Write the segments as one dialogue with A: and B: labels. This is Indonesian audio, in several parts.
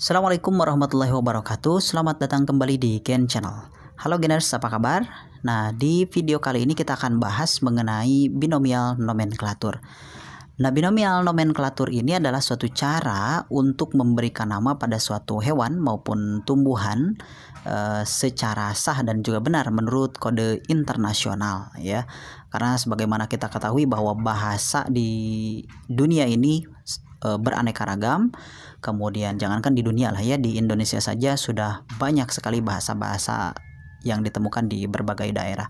A: Assalamualaikum warahmatullahi wabarakatuh Selamat datang kembali di Gen Channel Halo Geners, apa kabar? Nah, di video kali ini kita akan bahas mengenai binomial nomenklatur Nah, binomial nomenklatur ini adalah suatu cara untuk memberikan nama pada suatu hewan maupun tumbuhan e, secara sah dan juga benar menurut kode internasional ya. Karena sebagaimana kita ketahui bahwa bahasa di dunia ini Eh, beraneka ragam. Kemudian jangankan di dunia lah ya, di Indonesia saja sudah banyak sekali bahasa-bahasa yang ditemukan di berbagai daerah.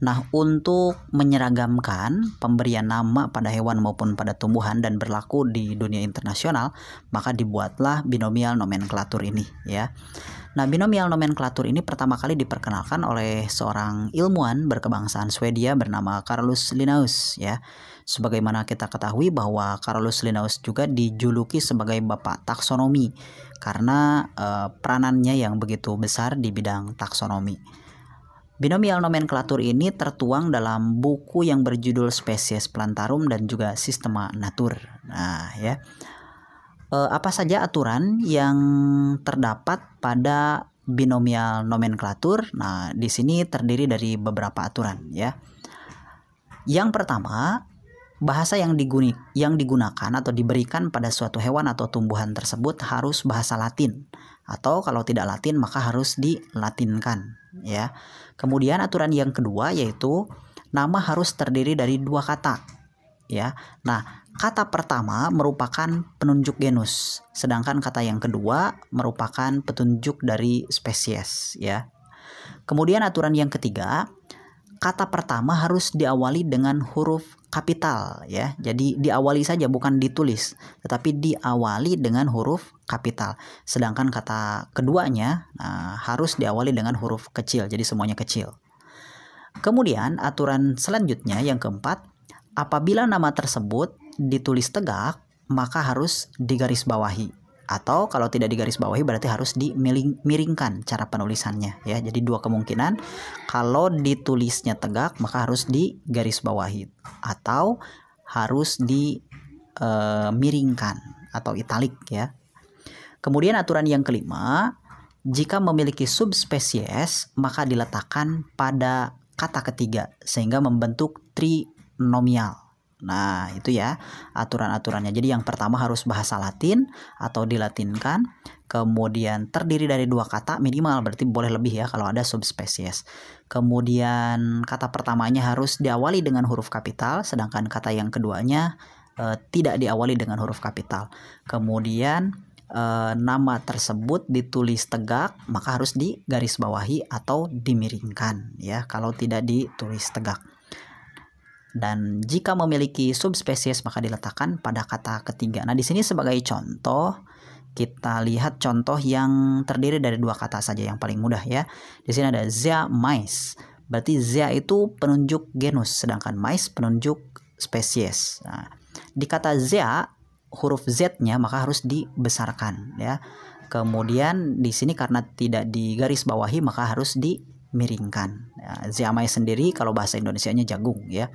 A: Nah, untuk menyeragamkan pemberian nama pada hewan maupun pada tumbuhan dan berlaku di dunia internasional, maka dibuatlah binomial nomenklatur ini ya. Nah, binomial nomenklatur ini pertama kali diperkenalkan oleh seorang ilmuwan berkebangsaan Swedia bernama Carlos Linnaeus ya. Sebagaimana kita ketahui bahwa Carlos Linnaeus juga dijuluki sebagai bapak taksonomi karena uh, peranannya yang begitu besar di bidang taksonomi. Binomial nomenklatur ini tertuang dalam buku yang berjudul Spesies Plantarum dan juga Sistema Natur. Nah, ya eh, apa saja aturan yang terdapat pada binomial nomenklatur. Nah, di sini terdiri dari beberapa aturan ya. Yang pertama, bahasa yang diguni yang digunakan atau diberikan pada suatu hewan atau tumbuhan tersebut harus bahasa Latin atau kalau tidak Latin maka harus dilatinkan ya. Kemudian aturan yang kedua yaitu nama harus terdiri dari dua kata ya. Nah, Kata pertama merupakan penunjuk genus, sedangkan kata yang kedua merupakan petunjuk dari spesies ya. Kemudian aturan yang ketiga, kata pertama harus diawali dengan huruf kapital ya. Jadi diawali saja bukan ditulis, tetapi diawali dengan huruf kapital. Sedangkan kata keduanya nah, harus diawali dengan huruf kecil. Jadi semuanya kecil. Kemudian aturan selanjutnya yang keempat, apabila nama tersebut ditulis tegak, maka harus digaris bawahi Atau kalau tidak digaris bawahi berarti harus dimiringkan cara penulisannya ya. Jadi dua kemungkinan, kalau ditulisnya tegak maka harus digaris bawahi atau harus dimiringkan eh, atau italik ya. Kemudian aturan yang kelima, jika memiliki subspesies maka diletakkan pada kata ketiga sehingga membentuk trinomial Nah, itu ya aturan-aturannya. Jadi yang pertama harus bahasa Latin atau dilatinkan, kemudian terdiri dari dua kata minimal, berarti boleh lebih ya kalau ada subspesies. Kemudian kata pertamanya harus diawali dengan huruf kapital, sedangkan kata yang keduanya e, tidak diawali dengan huruf kapital. Kemudian e, nama tersebut ditulis tegak, maka harus digarisbawahi atau dimiringkan ya kalau tidak ditulis tegak dan jika memiliki subspesies maka diletakkan pada kata ketiga. Nah, di sini sebagai contoh kita lihat contoh yang terdiri dari dua kata saja yang paling mudah ya. Di sini ada zea mice. Berarti zea itu penunjuk genus sedangkan mice penunjuk spesies. Nah, di kata zea huruf z-nya maka harus dibesarkan ya. Kemudian di sini karena tidak digaris bawahi maka harus di miringkan. Ya, ziamai sendiri kalau bahasa Indonesianya jagung ya.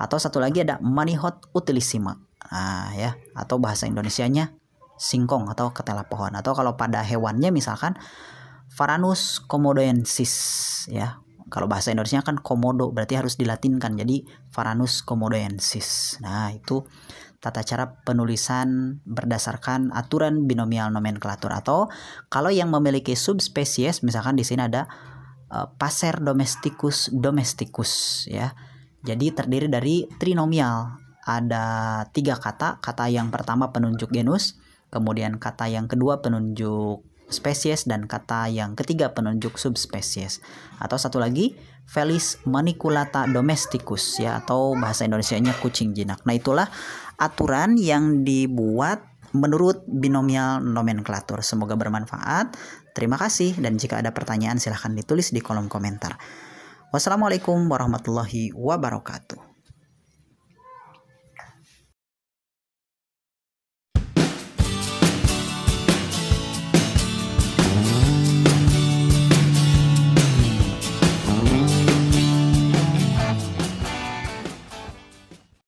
A: Atau satu lagi ada manihot utilissima. Nah, ya, atau bahasa Indonesianya singkong atau ketela pohon atau kalau pada hewannya misalkan Varanus komodoensis ya. Kalau bahasa Indonesia kan komodo berarti harus dilatinkan jadi Varanus komodoensis. Nah, itu tata cara penulisan berdasarkan aturan binomial nomenklatur atau kalau yang memiliki subspesies misalkan di sini ada Eh, Passer domesticus domesticus ya. Jadi terdiri dari trinomial. Ada tiga kata. Kata yang pertama penunjuk genus, kemudian kata yang kedua penunjuk spesies dan kata yang ketiga penunjuk subspesies. Atau satu lagi Felis maniculata domesticus ya atau bahasa Indonesianya kucing jinak. Nah, itulah aturan yang dibuat menurut binomial nomenklatur. Semoga bermanfaat. Terima kasih dan jika ada pertanyaan silahkan ditulis di kolom komentar. Wassalamualaikum warahmatullahi wabarakatuh.